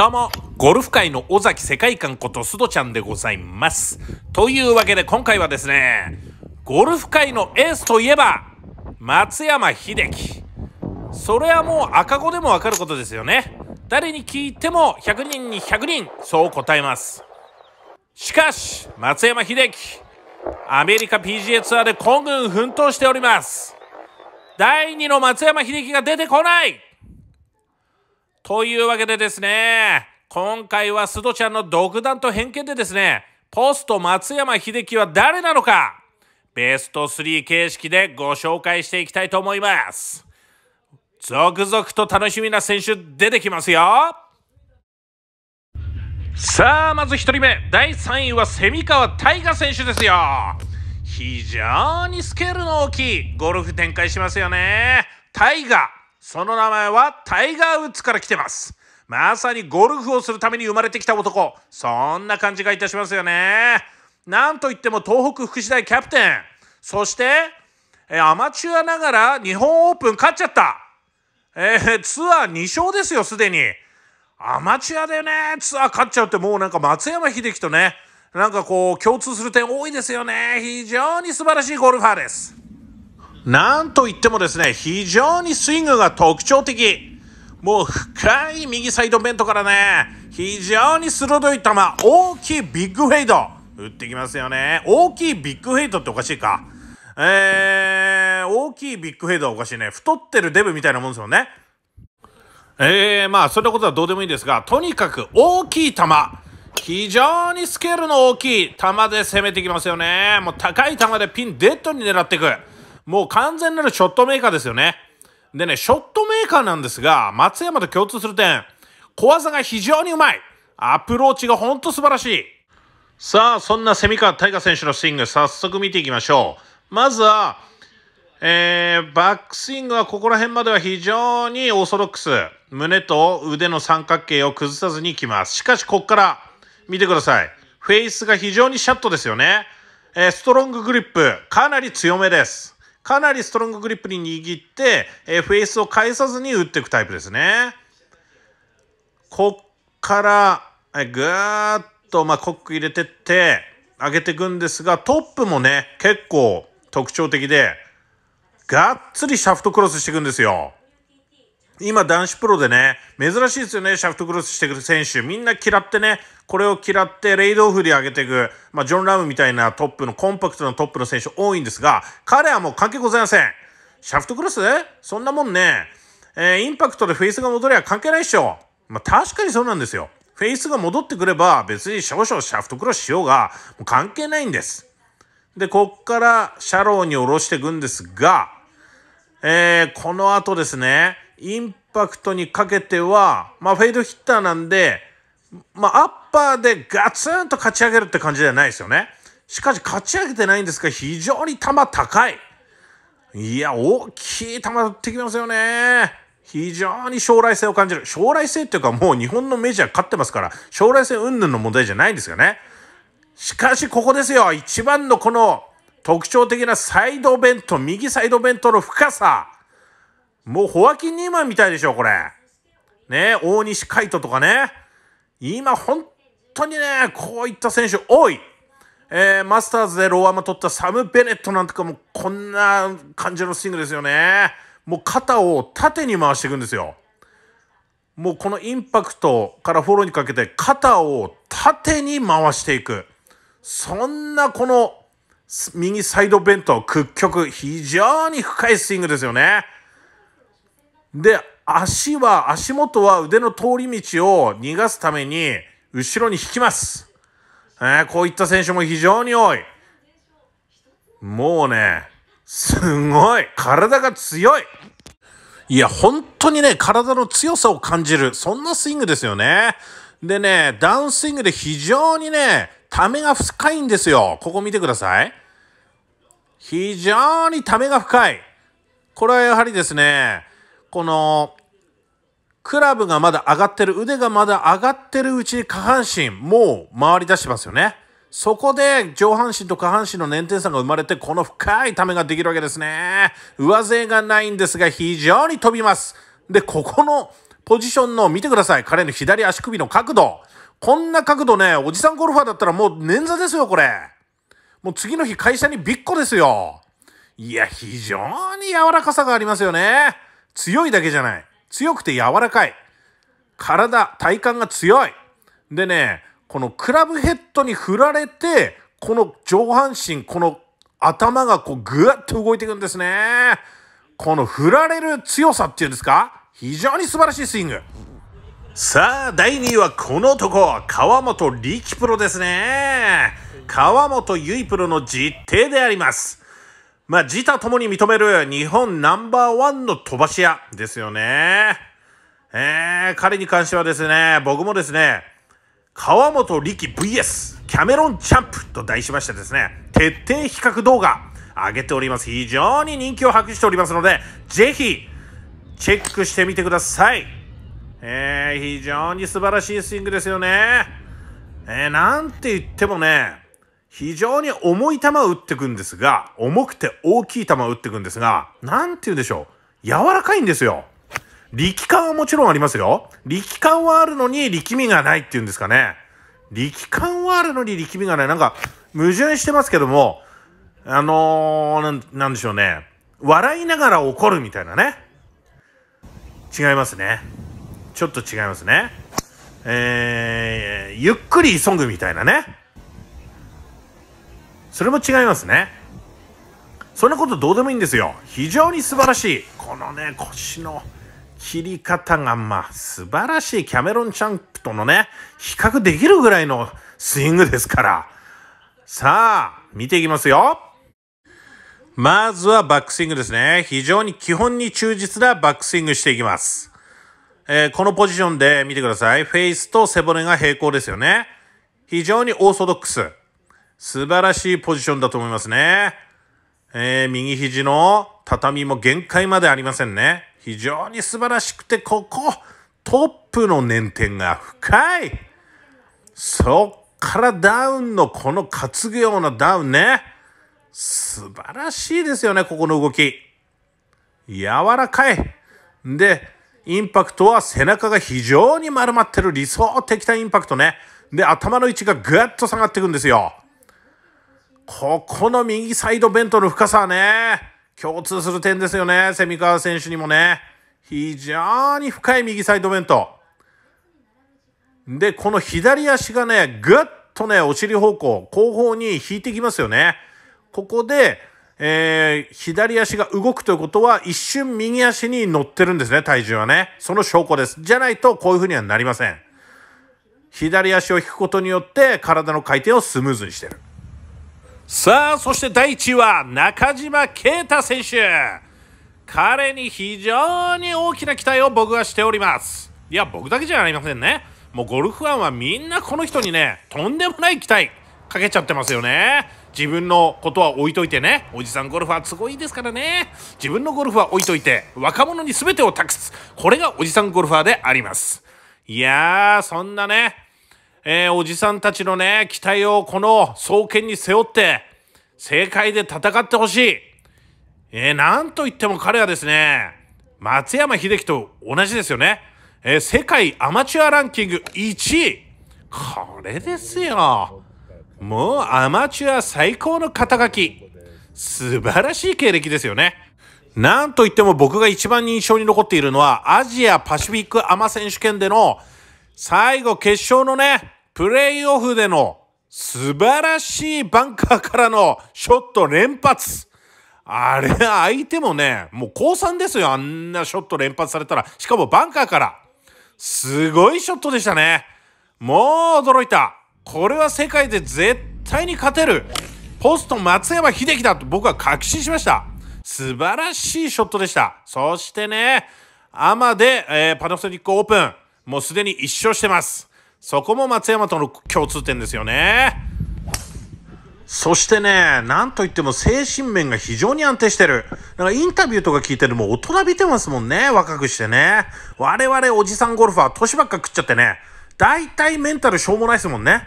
どうも、ゴルフ界の尾崎世界観こと須藤ちゃんでございます。というわけで今回はですね、ゴルフ界のエースといえば、松山英樹。それはもう赤子でもわかることですよね。誰に聞いても100人に100人、そう答えます。しかし、松山英樹、アメリカ PGA ツアーで今軍奮闘しております。第2の松山英樹が出てこないというわけでですね、今回は須藤ちゃんの独断と偏見でですね、ポスト松山英樹は誰なのかベスト3形式でご紹介していきたいと思います。続々と楽しみな選手出てきますよさあ、まず1人目。第3位は蝉川大河選手ですよ。非常にスケールの大きいゴルフ展開しますよね。タイガその名前はタイガー・ウッズから来てます。まさにゴルフをするために生まれてきた男。そんな感じがいたしますよね。なんといっても東北福祉大キャプテン。そして、えアマチュアながら日本オープン勝っちゃった。えー、ツアー2勝ですよ、すでに。アマチュアでね、ツアー勝っちゃうってもうなんか松山英樹とね、なんかこう共通する点多いですよね。非常に素晴らしいゴルファーです。なんといってもですね、非常にスイングが特徴的。もう深い右サイドベントからね、非常に鋭い球、大きいビッグフェイド、打ってきますよね。大きいビッグフェイドっておかしいか。えー、大きいビッグフェイドはおかしいね。太ってるデブみたいなもんですもんね。えー、まあ、そんなことはどうでもいいですが、とにかく大きい球。非常にスケールの大きい球で攻めてきますよね。もう高い球でピンデッドに狙っていく。もう完全なるショットメーカーですよね。でね、ショットメーカーなんですが、松山と共通する点、小技が非常にうまい。アプローチがほんと素晴らしい。さあ、そんな蝉川泰果選手のスイング、早速見ていきましょう。まずは、えー、バックスイングはここら辺までは非常にオーソドックス。胸と腕の三角形を崩さずにいきます。しかし、ここから、見てください。フェイスが非常にシャットですよね。えー、ストロンググリップ、かなり強めです。かなりストロンググリップに握って、えー、フェースを返さずに打っていくタイプですね。こっから、えー、ぐーっと、まあ、コック入れてって、上げていくんですが、トップもね、結構特徴的で、がっつりシャフトクロスしていくんですよ。今男子プロでね、珍しいですよね、シャフトクロスしてくる選手。みんな嫌ってね、これを嫌ってレイドオフで上げていく、まあ、ジョン・ラムみたいなトップの、コンパクトなトップの選手多いんですが、彼はもう関係ございません。シャフトクロスそんなもんね、えー、インパクトでフェイスが戻りゃ関係ないっしょ。まあ、確かにそうなんですよ。フェイスが戻ってくれば、別に少々シャフトクロスしようが、もう関係ないんです。で、こっからシャローに下ろしていくんですが、えー、この後ですね、インパクトにかけては、まあ、フェードヒッターなんで、まあ、アッパーでガツンと勝ち上げるって感じではないですよね。しかし、勝ち上げてないんですが、非常に球高い。いや、大きい球打ってきますよね。非常に将来性を感じる。将来性っていうか、もう日本のメジャー勝ってますから、将来性云々の問題じゃないんですよね。しかし、ここですよ。一番のこの特徴的なサイドベント、右サイドベントの深さ。もうホワキン・ニーマンみたいでしょ、これ。ね、大西海斗とかね。今、本当にね、こういった選手多い。えー、マスターズでローアマ取ったサム・ベネットなんとかもこんな感じのスイングですよね。もう肩を縦に回していくんですよ。もうこのインパクトからフォローにかけて肩を縦に回していく。そんなこの右サイドベント屈曲、非常に深いスイングですよね。で、足は、足元は腕の通り道を逃がすために、後ろに引きます。えー、こういった選手も非常に多い。もうね、すごい体が強いいや、本当にね、体の強さを感じる、そんなスイングですよね。でね、ダウンスイングで非常にね、ためが深いんですよ。ここ見てください。非常にためが深い。これはやはりですね、この、クラブがまだ上がってる、腕がまだ上がってるうちに下半身、もう回り出してますよね。そこで上半身と下半身の粘点差が生まれて、この深いためができるわけですね。上背がないんですが、非常に飛びます。で、ここのポジションの、見てください。彼の左足首の角度。こんな角度ね、おじさんゴルファーだったらもう捻挫ですよ、これ。もう次の日会社にびっこですよ。いや、非常に柔らかさがありますよね。強いだけじゃない。強くて柔らかい。体、体幹が強い。でね、このクラブヘッドに振られて、この上半身、この頭がこうぐーっと動いていくんですね。この振られる強さっていうんですか非常に素晴らしいスイング。さあ、第2位はこの男、川本力プロですね。川本結プロの実定であります。まあ、自他ともに認める日本ナンバーワンの飛ばし屋ですよね。えー、彼に関してはですね、僕もですね、川本力 VS キャメロンチャンプと題しましてですね、徹底比較動画上げております。非常に人気を博しておりますので、ぜひ、チェックしてみてください。えー、非常に素晴らしいスイングですよね。えー、なんて言ってもね、非常に重い球を打ってくんですが、重くて大きい球を打ってくんですが、なんて言うでしょう。柔らかいんですよ。力感はもちろんありますよ。力感はあるのに力みがないっていうんですかね。力感はあるのに力みがない。なんか、矛盾してますけども、あのー、なんでしょうね。笑いながら怒るみたいなね。違いますね。ちょっと違いますね。えー、ゆっくり急ぐみたいなね。それも違いますねそんなことどうでもいいんですよ非常に素晴らしいこのね腰の切り方がまあ素晴らしいキャメロン・チャンプとのね比較できるぐらいのスイングですからさあ見ていきますよまずはバックスイングですね非常に基本に忠実なバックスイングしていきます、えー、このポジションで見てくださいフェイスと背骨が平行ですよね非常にオーソドックス素晴らしいポジションだと思いますね。えー、右肘の畳も限界までありませんね。非常に素晴らしくて、ここ、トップの粘点が深いそっからダウンのこの担ぐようなダウンね。素晴らしいですよね、ここの動き。柔らかい。で、インパクトは背中が非常に丸まってる理想的なインパクトね。で、頭の位置がぐっと下がっていくんですよ。ここの右サイドベントの深さはね、共通する点ですよね。蝉川選手にもね。非常に深い右サイドベント。で、この左足がね、ぐっとね、お尻方向、後方に引いてきますよね。ここで、えー、左足が動くということは、一瞬右足に乗ってるんですね、体重はね。その証拠です。じゃないと、こういうふうにはなりません。左足を引くことによって、体の回転をスムーズにしてる。さあ、そして第1位は中島啓太選手。彼に非常に大きな期待を僕はしております。いや、僕だけじゃありませんね。もうゴルフファンはみんなこの人にね、とんでもない期待かけちゃってますよね。自分のことは置いといてね。おじさんゴルフは都合いいですからね。自分のゴルフは置いといて、若者に全てを託す。これがおじさんゴルファーであります。いやー、そんなね、えー、おじさんたちのね、期待をこの双剣に背負って、正界で戦ってほしい。えー、なんといっても彼はですね、松山秀樹と同じですよね。えー、世界アマチュアランキング1位。これですよ。もうアマチュア最高の肩書き。素晴らしい経歴ですよね。なんといっても僕が一番印象に残っているのは、アジアパシフィックアマ選手権での、最後決勝のね、プレイオフでの素晴らしいバンカーからのショット連発。あれ、相手もね、もう降参ですよ。あんなショット連発されたら。しかもバンカーから。すごいショットでしたね。もう驚いた。これは世界で絶対に勝てる。ポスト松山英樹だと僕は確信しました。素晴らしいショットでした。そしてね、アマで、えー、パナソニックオープン、もうすでに1勝してます。そこも松山との共通点ですよね。そしてね、なんといっても精神面が非常に安定してる。だからインタビューとか聞いてるも大人びてますもんね、若くしてね。我々おじさんゴルファー、年ばっか食っちゃってね、大体メンタルしょうもないですもんね。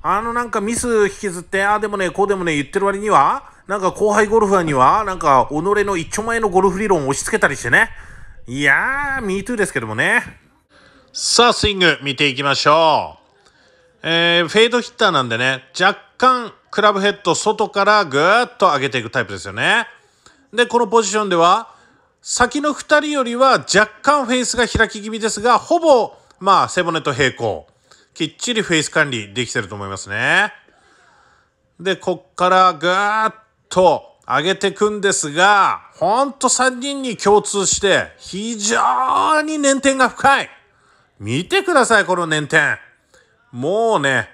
あのなんかミス引きずって、ああでもね、こうでもね、言ってる割には、なんか後輩ゴルファーには、なんか己の一丁前のゴルフ理論を押し付けたりしてね。いやー、MeToo ですけどもね。さあ、スイング見ていきましょう。えー、フェードヒッターなんでね、若干クラブヘッド外からぐーっと上げていくタイプですよね。で、このポジションでは、先の2人よりは若干フェイスが開き気味ですが、ほぼ、まあ、背骨と平行。きっちりフェイス管理できてると思いますね。で、こっからぐーっと上げてくんですが、ほんと3人に共通して、非常に粘点が深い。見てください、この捻転。もうね、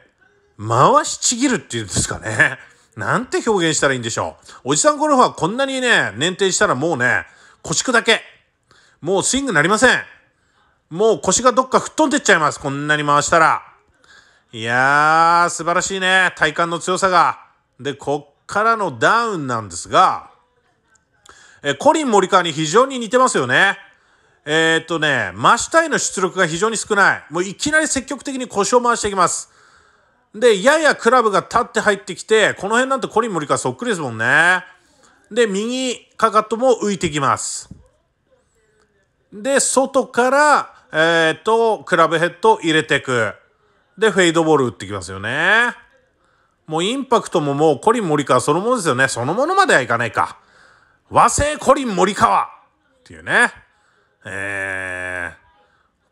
回しちぎるっていうんですかね。なんて表現したらいいんでしょう。おじさんゴルフはこんなにね、捻転したらもうね、腰砕け。もうスイングなりません。もう腰がどっか吹っ飛んでっちゃいます。こんなに回したら。いやー、素晴らしいね。体幹の強さが。で、こっからのダウンなんですが、え、コリン・モリカーに非常に似てますよね。えー、っとね、真下への出力が非常に少ない。もういきなり積極的に腰を回していきます。で、ややクラブが立って入ってきて、この辺なんてコリン・モリカそっくりですもんね。で、右かかとも浮いてきます。で、外から、えー、っと、クラブヘッド入れていく。で、フェイドボール打ってきますよね。もうインパクトももうコリン・モリカそのものですよね。そのものまではいかないか。和製コリン・モリカワっていうね。えー、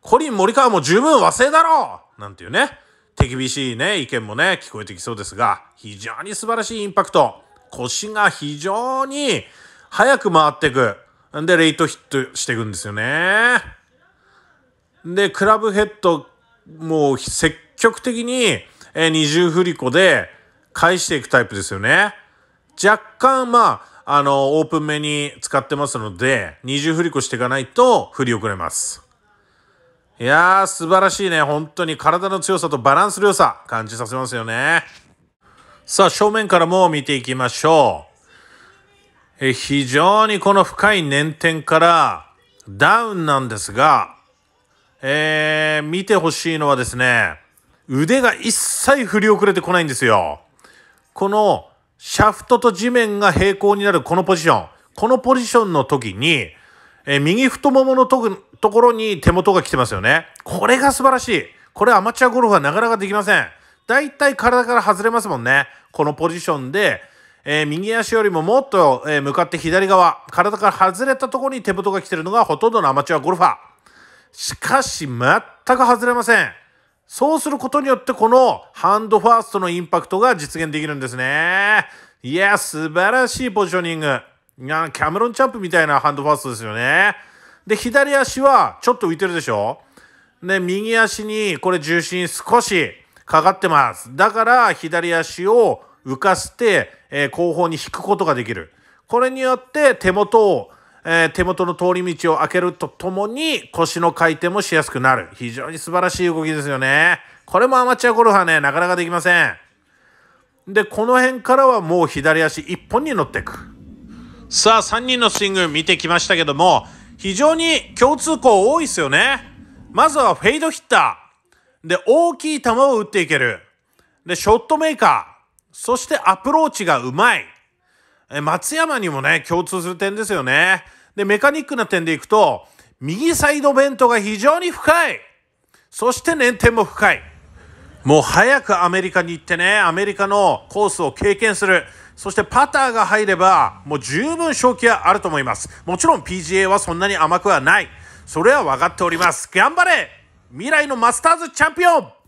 コリン・森川も十分和製だろうなんていうね、手厳しいね、意見もね、聞こえてきそうですが、非常に素晴らしいインパクト。腰が非常に早く回っていく。んで、レイトヒットしていくんですよね。で、クラブヘッド、もう積極的に、えー、二重振り子で返していくタイプですよね。若干、まあ、あの、オープン目に使ってますので、二重振り子していかないと振り遅れます。いやー、素晴らしいね。本当に体の強さとバランスの良さ、感じさせますよね。さあ、正面からも見ていきましょう。え非常にこの深い粘点からダウンなんですが、えー、見てほしいのはですね、腕が一切振り遅れてこないんですよ。このシャフトと地面が平行になるこのポジション。このポジションの時に、え右太もものとところに手元が来てますよね。これが素晴らしい。これアマチュアゴルフはなかなかできません。だいたい体から外れますもんね。このポジションで、えー、右足よりももっと、えー、向かって左側、体から外れたところに手元が来てるのがほとんどのアマチュアゴルファー。しかし、全く外れません。そうすることによってこのハンドファーストのインパクトが実現できるんですね。いや、素晴らしいポジショニング。いや、キャメロンチャンプみたいなハンドファーストですよね。で、左足はちょっと浮いてるでしょで、右足にこれ重心少しかかってます。だから左足を浮かせて、えー、後方に引くことができる。これによって手元をえー、手元の通り道を開けるとともに腰の回転もしやすくなる。非常に素晴らしい動きですよね。これもアマチュアゴルファーね、なかなかできません。で、この辺からはもう左足1本に乗っていく。さあ、3人のスイング見てきましたけども、非常に共通項多いですよね。まずはフェードヒッター。で、大きい球を打っていける。で、ショットメーカー。そしてアプローチがうまい。え松山にもね、共通する点ですよね。で、メカニックな点でいくと、右サイドベントが非常に深い。そして粘点も深い。もう早くアメリカに行ってね、アメリカのコースを経験する。そしてパターが入れば、もう十分勝機はあると思います。もちろん PGA はそんなに甘くはない。それは分かっております。頑張れ未来のマスターズチャンピオン